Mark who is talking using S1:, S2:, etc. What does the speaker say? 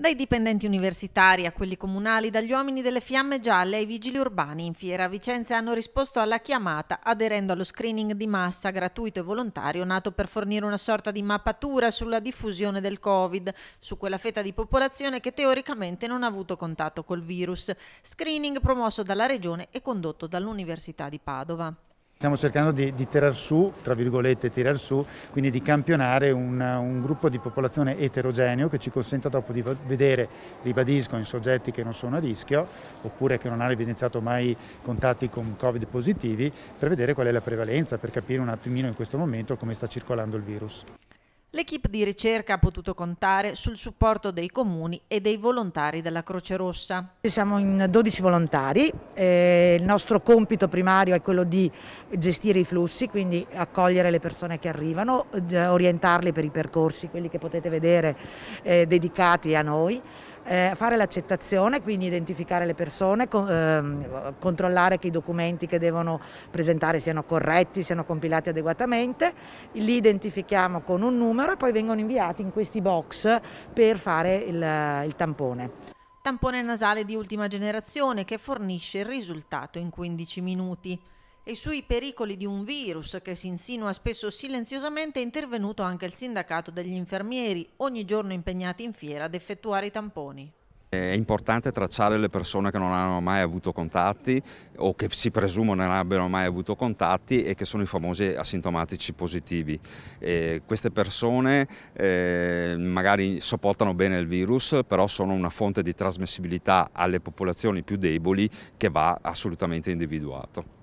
S1: Dai dipendenti universitari a quelli comunali, dagli uomini delle fiamme gialle ai vigili urbani in fiera a Vicenza hanno risposto alla chiamata aderendo allo screening di massa gratuito e volontario nato per fornire una sorta di mappatura sulla diffusione del Covid su quella fetta di popolazione che teoricamente non ha avuto contatto col virus. Screening promosso dalla Regione e condotto dall'Università di Padova.
S2: Stiamo cercando di, di tirar su, tra virgolette tirar su, quindi di campionare un, un, gruppo di popolazione eterogeneo che ci consenta dopo di vedere, ribadisco, in soggetti che non sono a rischio oppure che non hanno evidenziato mai contatti con Covid positivi, per vedere qual è la prevalenza, per capire un attimino in questo momento come sta circolando il virus.
S1: L'equipe di ricerca ha potuto contare sul supporto dei comuni e dei volontari della Croce Rossa.
S3: Siamo in 12 volontari, eh, il nostro compito primario è quello di gestire i flussi, quindi accogliere le persone che arrivano, eh, orientarle per i percorsi, quelli che potete vedere eh, dedicati a noi, eh, fare l'accettazione, quindi identificare le persone, con, ehm, controllare che i documenti che devono presentare siano corretti, siano compilati adeguatamente, li identifichiamo con un numero e poi vengono inviati in questi box per fare il, il tampone
S1: tampone nasale di ultima generazione che fornisce il risultato in 15 minuti e sui pericoli di un virus che si insinua spesso silenziosamente è intervenuto anche il sindacato degli infermieri, ogni giorno impegnati in fiera ad effettuare i tamponi.
S4: È importante tracciare le persone che non hanno mai avuto contatti o che si presumo non abbiano mai avuto contatti e che sono i famosi asintomatici positivi. E queste persone eh, magari sopportano bene il virus, però sono una fonte di trasmissibilità alle popolazioni più deboli che va assolutamente individuato.